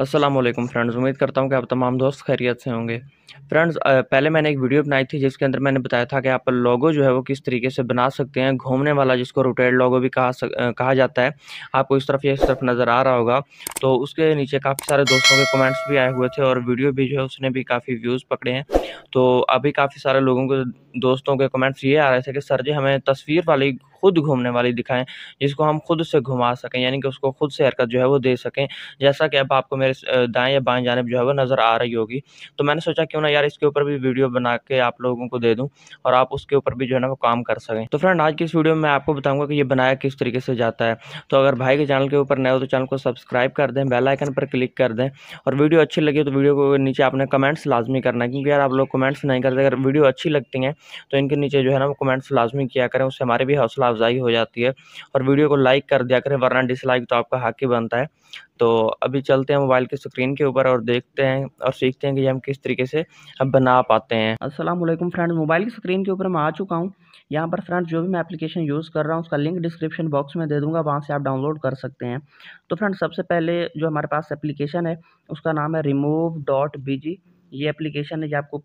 Aslam friends उम्मीद करता हूँ कि आप तमाम दोस्त खैरियत से होंगे फ्रेंड्स पहले मैंने एक वीडियो बनाई थी जिसके अंदर मैंने बताया था कि आप लोगो जो है वो किस तरीके से बना सकते हैं घूमने वाला जिसको रोटेड लोगो भी कहा सक, कहा जाता है आपको इस तरफ या इस तरफ नज़र आ रहा होगा तो उसके नीचे काफ़ी सारे दोस्तों के कमेंट्स भी आए हुए थे और वीडियो भी जो है उसने भी काफ़ी व्यूज़ पकड़े हैं तो अभी काफ़ी सारे लोगों के दोस्तों के कमेंट्स ये आ रहे थे कि सर जी हमें तस्वीर वाली खुद घूमने वाली दिखाएं जिसको हम खुद से घुमा सकें यानी कि उसको खुद से हरकत जो है वो दे सकें जैसा कि अब आपको मेरे दाएँ या बाएँ जानब जो है वो नज़र आ रही होगी तो मैंने सोचा क्यों ना यार इसके ऊपर भी वीडियो बना के आप लोगों को दे दूँ और आप उसके ऊपर भी जो है ना वो काम कर सकें तो फ्रेंड आज की इस वीडियो में मैं आपको बताऊँगा कि ये बनाया किस तरीके से जाता है तो अगर भाई के चैनल के ऊपर नए हो तो चैनल को सब्सक्राइब कर दें बेल आइकन पर क्लिक कर दें और वीडियो अच्छी लगी तो वीडियो को नीचे आपने कमेंट्स लाजमी करना क्योंकि यार आप लोग कमेंट्स नहीं करते अगर वीडियो अच्छी लगती हैं तो इनके नीचे जो है ना वो कमेंट्स लाजमी किया करें उससे हमारे भी हौसला हौसला अफजाई हो जाती है और वीडियो को लाइक कर दिया करें वरना डिसलाइक तो आपका हक ही बनता है तो अभी चलते हैं मोबाइल की स्क्रीन के ऊपर और देखते हैं और सीखते हैं कि हम किस तरीके से अब बना पाते हैं असलम फ्रेंड मोबाइल की स्क्रीन के ऊपर मैं आ चुका हूँ यहाँ पर फ्रेंड्स जो भी मैं एप्लीकेशन यूज़ कर रहा हूँ उसका लिंक डिस्क्रिप्शन बॉक्स में दे दूँगा वहाँ से आप डाउनलोड कर सकते हैं तो फ्रेंड सबसे पहले जो हमारे पास एप्लीकेशन है उसका नाम है रिमूव डॉट बी जी ये एप्लीकेशन है जो आपको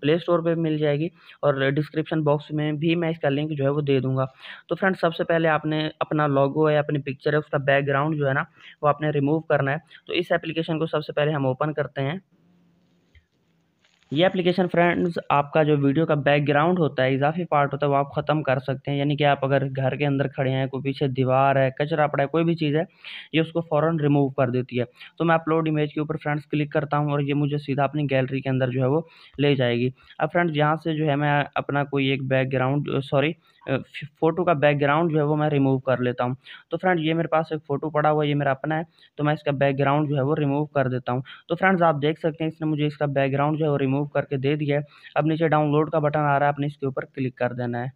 प्ले स्टोर पर मिल जाएगी और डिस्क्रिप्शन बॉक्स में भी मैं इसका लिंक जो है वो दे दूँगा तो फ्रेंड सबसे पहले आपने अपना लॉगो है अपनी पिक्चर है उसका बैकग्राउंड जो है ना वो आपने रिमूव करना है तो इस एप्लीकेशन को सबसे पहले हम ओपन करते हैं ये एप्लीकेशन फ्रेंड्स आपका जो वीडियो का बैकग्राउंड होता है इजाफी पार्ट होता है वो आप ख़त्म कर सकते हैं यानी कि आप अगर घर के अंदर खड़े हैं कोई पीछे दीवार है कचरा पड़ा है कोई भी चीज़ है ये उसको फ़ौरन रिमूव कर देती है तो मैं अपलोड इमेज के ऊपर फ्रेंड्स क्लिक करता हूँ और ये मुझे सीधा अपनी गैलरी के अंदर जो है वो ले जाएगी अब फ्रेंड्स यहाँ से जो है मैं अपना कोई एक बैकग्राउंड सॉरी फ़ोटो का बैकग्राउंड जो है वो मैं रिमूव कर लेता हूँ तो फ्रेंड ये मेरे पास एक फ़ोटो पड़ा हुआ है ये मेरा अपना है तो मैं इसका बैकग्राउंड जो है वो रिमूव कर देता हूँ तो फ्रेंड्स आप देख सकते हैं इसने मुझे इसका बैकग्राउंड जो है वो रिमूव करके दे दिया है अब नीचे डाउनलोड का बटन आ रहा है आपने इसके ऊपर क्लिक कर देना है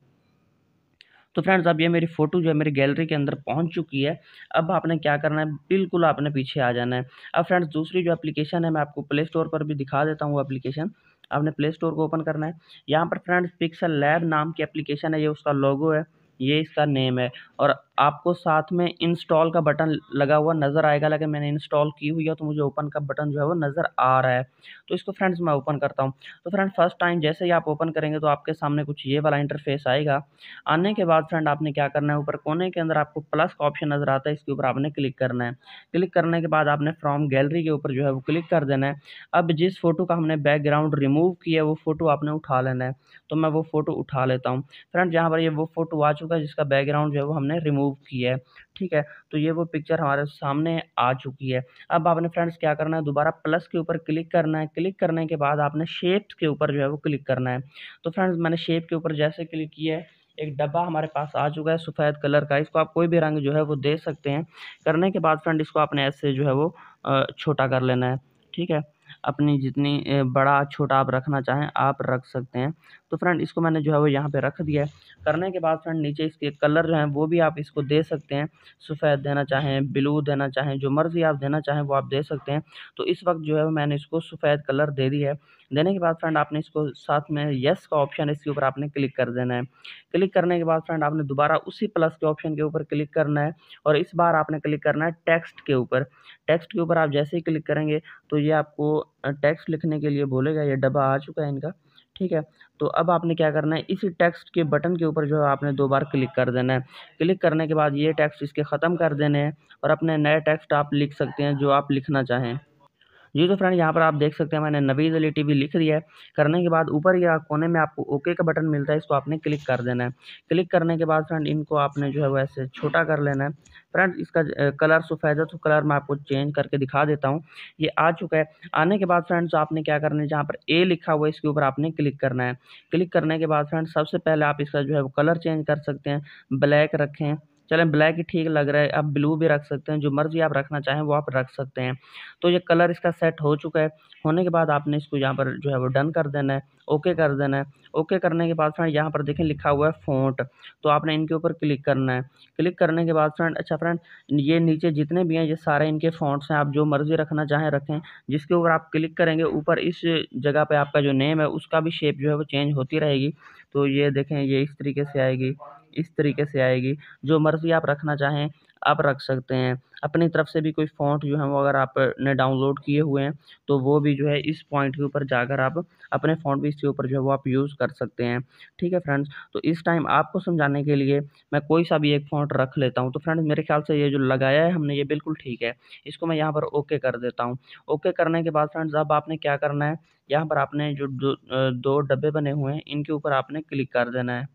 तो फ्रेंड्स अब ये मेरी फ़ोटो जो है मेरी गैलरी के अंदर पहुंच चुकी है अब आपने क्या करना है बिल्कुल आपने पीछे आ जाना है अब फ्रेंड्स दूसरी जो एप्लीकेशन है मैं आपको प्ले स्टोर पर भी दिखा देता हूँ वो एप्लीकेशन आपने प्ले स्टोर को ओपन करना है यहाँ पर फ्रेंड्स पिक्सल लैब नाम की एप्लीकेशन है ये उसका लोगो है ये इसका नेम है और आपको साथ में इंस्टॉल का बटन लगा हुआ नज़र आएगा लगे मैंने इंस्टॉल की हुई है तो मुझे ओपन का बटन जो है वो नज़र आ रहा है तो इसको फ्रेंड्स मैं ओपन करता हूँ तो फ्रेंड फर्स्ट टाइम जैसे ही आप ओपन करेंगे तो आपके सामने कुछ ये वाला इंटरफेस आएगा आने के बाद फ्रेंड आपने क्या करना है ऊपर कोने के अंदर आपको प्लस का ऑप्शन नज़र आता है इसके ऊपर आपने क्लिक करना है क्लिक करने के बाद आपने फ्रॉम गैलरी के ऊपर जो है वो क्लिक कर देना है अब जिस फ़ोटो का हमने बैकग्राउंड रिमूव किया है वो फ़ोटो आपने उठा लेना है तो मैं वो फ़ोटो उठा लेता हूँ फ्रेंड जहाँ पर ये वो फ़ोटो आ चुका है जिसका बैकग्राउंड जो है वो हमने रिमूव मूव की है ठीक है तो ये वो पिक्चर हमारे सामने आ चुकी है अब आपने फ्रेंड्स क्या करना है दोबारा प्लस के ऊपर क्लिक करना है क्लिक करने के बाद आपने शेप के ऊपर जो है वो क्लिक करना है तो फ्रेंड्स मैंने शेप के ऊपर जैसे क्लिक किया है एक डब्बा हमारे पास आ चुका है सफ़ेद कलर का इसको आप कोई भी रंग जो है वो दे सकते हैं करने के बाद फ्रेंड इसको आपने ऐसे जो है वो छोटा कर लेना है ठीक है अपनी जितनी बड़ा छोटा आप रखना चाहें आप रख सकते हैं तो फ्रेंड इसको मैंने जो है वो यहाँ पे रख दिया है करने के बाद फ्रेंड नीचे इसके कलर जो है वो भी आप इसको दे सकते हैं सफ़ेद देना चाहें ब्लू देना चाहें जो मर्ज़ी आप देना चाहें वो आप दे सकते हैं तो इस वक्त जो है मैंने इसको सफ़ेद कलर दे दिया है देने के बाद फ्रेंड आपने इसको साथ में येस का ऑप्शन इसके ऊपर आपने क्लिक कर देना है क्लिक करने के बाद फ्रेंड आपने दोबारा उसी प्लस के ऑप्शन के ऊपर क्लिक करना है और इस बार आपने क्लिक करना है टेक्स्ट के ऊपर टेक्स्ट के ऊपर आप जैसे ही क्लिक करेंगे तो ये आपको टेक्स्ट लिखने के लिए बोलेगा ये डब्बा आ चुका है इनका ठीक है तो अब आपने क्या करना है इसी टेक्स्ट के बटन के ऊपर जो है आपने दो बार क्लिक कर देना है क्लिक करने के बाद ये टेक्स्ट इसके ख़त्म कर देने हैं और अपने नए टेक्स्ट आप लिख सकते हैं जो आप लिखना चाहें जी तो फ्रेंड यहाँ पर आप देख सकते हैं मैंने नवीज अली टी लिख दिया है करने के बाद ऊपर या कोने में आपको ओके का बटन मिलता है इसको आपने क्लिक कर देना है क्लिक करने के बाद फ्रेंड इनको आपने जो है वो ऐसे छोटा कर लेना है फ्रेंड इसका कलर सफ़ेद है तो कलर मैं आपको चेंज करके दिखा देता हूँ ये आ चुका है आने के बाद फ्रेंड्स आपने क्या करना है जहाँ पर ए लिखा हुआ है इसके ऊपर आपने क्लिक करना है क्लिक करने के बाद फ्रेंड सबसे पहले आप इसका जो है वो कलर चेंज कर सकते हैं ब्लैक रखें चलें ब्लैक ही ठीक लग रहा है आप ब्लू भी रख सकते हैं जो मर्जी आप रखना चाहें वो आप रख सकते हैं तो ये कलर इसका सेट हो चुका है होने के बाद आपने इसको यहाँ पर जो है वो डन कर देना है ओके कर देना है ओके करने के बाद फ्रेंड यहाँ पर देखें लिखा हुआ है फोट तो आपने इनके ऊपर क्लिक करना है क्लिक करने के बाद फ्रेंड अच्छा फ्रेंड ये नीचे जितने भी हैं ये सारे इनके फोट्स हैं आप जो मर्ज़ी रखना चाहें रखें जिसके ऊपर आप क्लिक करेंगे ऊपर इस जगह पर आपका जो नेम है उसका भी शेप जो है वो चेंज होती रहेगी तो ये देखें ये इस तरीके से आएगी इस तरीके से आएगी जो मर्ज़ी आप रखना चाहें आप रख सकते हैं अपनी तरफ से भी कोई फ़ॉन्ट जो है वो अगर आपने डाउनलोड किए हुए हैं तो वो भी जो है इस पॉइंट के ऊपर जाकर आप अपने फ़ॉन्ट भी इसके ऊपर जो है वो आप यूज़ कर सकते हैं ठीक है फ्रेंड्स तो इस टाइम आपको समझाने के लिए मैं कोई सा भी एक फ़ॉन्ट रख लेता हूँ तो फ्रेंड्स मेरे ख्याल से ये जो लगाया है हमने ये बिल्कुल ठीक है इसको मैं यहाँ पर ओके कर देता हूँ ओके करने के बाद फ्रेंड्स अब आपने क्या करना है यहाँ पर आपने जो दो डब्बे बने हुए हैं इनके ऊपर आपने क्लिक कर देना है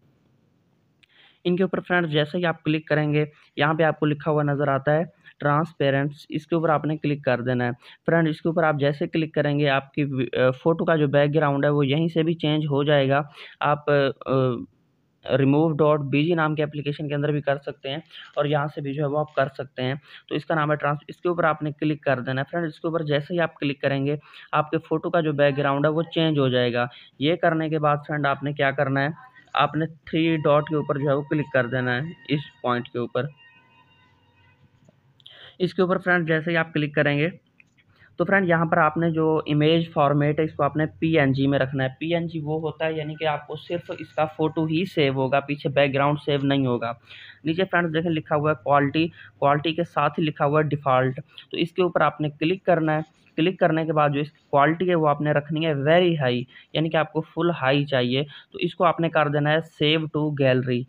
इनके ऊपर फ्रेंड्स जैसे ही आप क्लिक करेंगे यहाँ पे आपको लिखा हुआ नज़र आता है ट्रांसपेरेंट्स इसके ऊपर आपने क्लिक कर देना है फ्रेंड इसके ऊपर आप जैसे क्लिक करेंगे आपकी फ़ोटो का जो बैकग्राउंड है वो यहीं से भी चेंज हो जाएगा आप रिमूव डॉट बीजी नाम के एप्लीकेशन के अंदर भी कर सकते हैं और यहाँ से भी जो है वो आप कर सकते हैं तो इसका नाम है ट्रांस इसके ऊपर आपने क्लिक कर देना है फ्रेंड इसके ऊपर जैसे ही आप क्लिक करेंगे आपके फ़ोटो का जो बैकग्राउंड है वो चेंज हो जाएगा ये करने के बाद फ्रेंड आपने क्या करना है आपने थ्री डॉट के ऊपर जो है वो क्लिक कर देना है इस पॉइंट के ऊपर इसके ऊपर फ्रेंड जैसे ही आप क्लिक करेंगे तो फ्रेंड यहाँ पर आपने जो इमेज फॉर्मेट है इसको आपने पीएनजी में रखना है पीएनजी वो होता है यानी कि आपको सिर्फ इसका फ़ोटो ही सेव होगा पीछे बैकग्राउंड सेव नहीं होगा नीचे फ्रेंड्स देखें लिखा हुआ है क्वालिटी क्वालिटी के साथ ही लिखा हुआ है डिफ़ॉल्ट तो इसके ऊपर आपने क्लिक करना है क्लिक करने के बाद जो इसकी क्वालिटी है वो आपने रखनी है वेरी हाई यानी कि आपको फुल हाई चाहिए तो इसको आपने कर देना है सेव टू गैलरी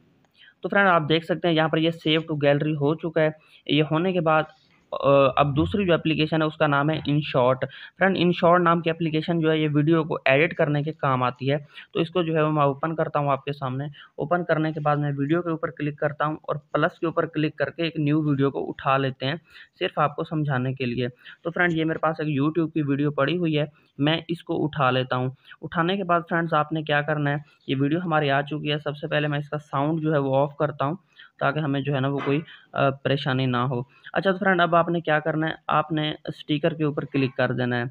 तो फ्रेंड आप देख सकते हैं यहाँ पर ये सेव टू गैलरी हो चुका है ये होने के बाद अब दूसरी जो एप्लीकेशन है उसका नाम है InShot friend InShot नाम की एप्लीकेशन जो है ये वीडियो को एडिट करने के काम आती है तो इसको जो है मैं ओपन करता हूँ आपके सामने ओपन करने के बाद मैं वीडियो के ऊपर क्लिक करता हूँ और प्लस के ऊपर क्लिक करके एक न्यू वीडियो को उठा लेते हैं सिर्फ आपको समझाने के लिए तो फ्रेंड ये मेरे पास एक यूट्यूब की वीडियो पड़ी हुई है मैं इसको उठा लेता हूँ उठाने के बाद फ्रेंड्स आपने क्या करना है ये वीडियो हमारी आ चुकी है सबसे पहले मैं इसका साउंड जो है वो ऑफ़ करता हूँ ताकि हमें जो है ना वो कोई परेशानी ना हो अच्छा तो फ्रेंड अब आपने क्या करना है आपने स्टिकर के ऊपर क्लिक कर देना है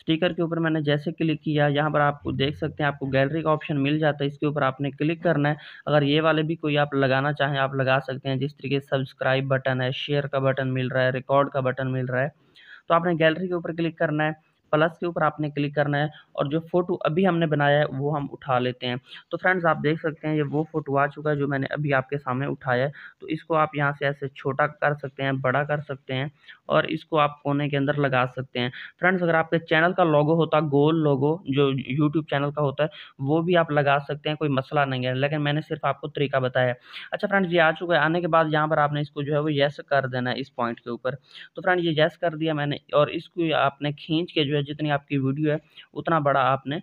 स्टिकर के ऊपर मैंने जैसे क्लिक किया यहाँ पर आपको देख सकते हैं आपको गैलरी का ऑप्शन मिल जाता है इसके ऊपर आपने क्लिक करना है अगर ये वाले भी कोई आप लगाना चाहें आप लगा सकते हैं जिस तरीके सब्सक्राइब बटन है शेयर का बटन मिल रहा है रिकॉर्ड का बटन मिल रहा है तो आपने गैलरी के ऊपर क्लिक करना है प्लस के ऊपर आपने क्लिक करना है और जो फ़ोटो अभी हमने बनाया है वो हम उठा लेते हैं तो फ्रेंड्स आप देख सकते हैं ये वो फ़ोटो आ चुका है जो मैंने अभी आपके सामने उठाया है तो इसको आप यहाँ से ऐसे छोटा कर सकते हैं बड़ा कर सकते हैं और इसको आप कोने के अंदर लगा सकते हैं फ्रेंड्स अगर आपके चैनल का लोगो होता गोल लोगो जो यूट्यूब चैनल का होता है वो भी आप लगा सकते हैं कोई मसला नहीं है लेकिन मैंने सिर्फ आपको तरीका बताया अच्छा फ्रेंड्स ये आ चुका है आने के बाद यहाँ पर आपने इसको जो है वो येस कर देना है इस पॉइंट के ऊपर तो फ्रेंड ये येस कर दिया मैंने और इसको आपने खींच के जो है है जितनी आपकी वीडियो है उतना बड़ा आपने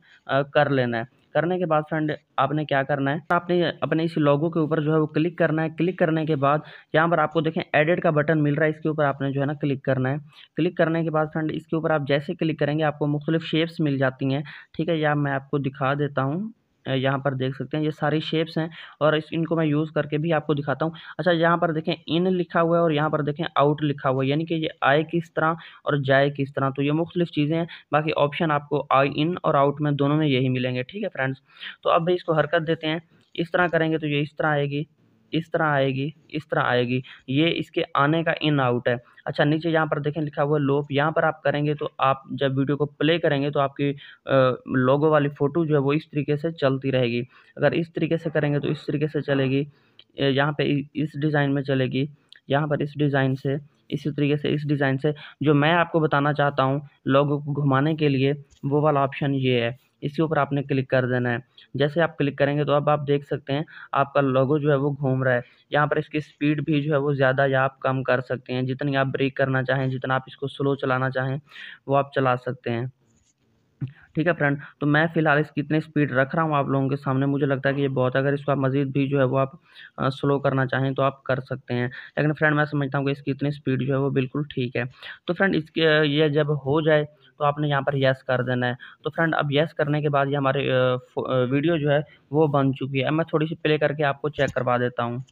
कर लेना है करने के बाद फ्रेंड आपने क्या करना है आपने अपने इस लोगो के ऊपर जो है वो क्लिक करना है क्लिक करने के बाद यहाँ पर आपको देखें एडिट का बटन मिल रहा है इसके ऊपर आपने जो है ना क्लिक करना है क्लिक करने के बाद फ्रेंड इसके ऊपर आप जैसे क्लिक करेंगे आपको मुख्तलिफ शेप्स मिल जाती हैं ठीक है या मैं आपको दिखा देता हूँ यहाँ पर देख सकते हैं ये सारी शेप्स हैं और इस इनको मैं यूज़ करके भी आपको दिखाता हूँ अच्छा यहाँ पर देखें इन लिखा हुआ है और यहाँ पर देखें आउट लिखा हुआ है यानी कि ये आए किस तरह और जाए किस तरह तो ये मुख्तलिफ चीज़ें हैं बाकी ऑप्शन आपको आई इन और आउट में दोनों में यही मिलेंगे ठीक है फ्रेंड्स तो अब भाई इसको हरकत देते हैं इस तरह करेंगे तो ये इस तरह आएगी इस तरह आएगी इस तरह आएगी ये इसके आने का इन आउट है अच्छा नीचे यहाँ पर देखें लिखा हुआ लोप यहाँ पर आप करेंगे तो आप जब वीडियो को प्ले करेंगे तो आपकी लोगो वाली फ़ोटो जो है वो इस तरीके से चलती रहेगी अगर इस तरीके से करेंगे तो इस तरीके से चलेगी यहाँ पर इस डिज़ाइन में चलेगी यहाँ पर इस डिज़ाइन से इसी तरीके से इस डिज़ाइन से जो मैं आपको बताना चाहता हूँ लोगों को घुमाने के लिए वो वाला ऑप्शन ये है इसके ऊपर आपने क्लिक कर देना है जैसे आप क्लिक करेंगे तो अब आप देख सकते हैं आपका लोगो जो है वो घूम रहा है यहाँ पर इसकी स्पीड भी जो है वो ज़्यादा या आप कम कर सकते हैं जितनी आप ब्रेक करना चाहें जितना आप इसको स्लो चलाना चाहें वो आप चला सकते हैं ठीक है फ्रेंड तो मैं फ़िलहाल इसकी इतनी स्पीड रख रहा हूँ आप लोगों के सामने मुझे लगता है कि ये बहुत अगर इसको आप मज़ीद भी जो है वो आप स्लो करना चाहें तो आप कर सकते हैं लेकिन फ्रेंड मैं समझता हूँ कि इसकी इतनी स्पीड जो है वो बिल्कुल ठीक है तो फ्रेंड इसके ये जब हो जाए तो आपने यहाँ पर येस कर देना है तो फ्रेंड अब येस करने के बाद ये हमारे वीडियो जो है वो बन चुकी है मैं थोड़ी सी प्ले करके आपको चेक करवा देता हूँ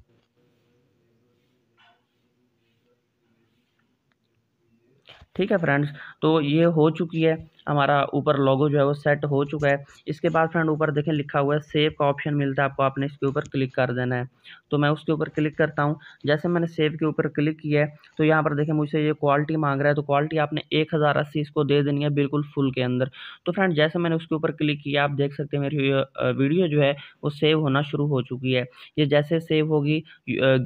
ठीक है फ्रेंड्स तो ये हो चुकी है हमारा ऊपर लोगो जो है वो सेट हो चुका है इसके बाद फ्रेंड ऊपर देखें लिखा हुआ है सेव का ऑप्शन मिलता है आपको आपने इसके ऊपर क्लिक कर देना है तो मैं उसके ऊपर क्लिक करता हूँ जैसे मैंने सेव के ऊपर क्लिक किया है तो यहाँ पर देखें मुझसे ये क्वालिटी मांग रहा है तो क्वालिटी आपने एक हज़ार अस्सी इसको दे देनी है बिल्कुल फुल के अंदर तो फ्रेंड जैसे मैंने उसके ऊपर क्लिक किया आप देख सकते हैं मेरी वीडियो जो है वो सेव होना शुरू हो चुकी है ये जैसे सेव होगी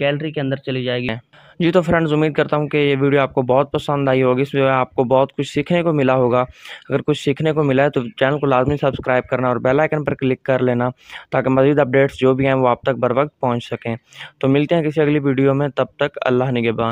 गैलरी के अंदर चली जाएगी जी तो फ्रेंड्स उम्मीद करता हूँ कि ये वीडियो आपको बहुत पसंद आई होगी इसमें आपको बहुत कुछ सीखने को मिला होगा अगर कुछ सीखने को मिला है तो चैनल को लाजमी सब्सक्राइब करना और बेल आइकन पर क्लिक कर लेना ताकि मजीद अपडेट्स जो भी हैं वो आप तक बर वक्त पहुँच सकें तो मिलते हैं किसी अगली वीडियो में तब तक अल्लाह नगेबान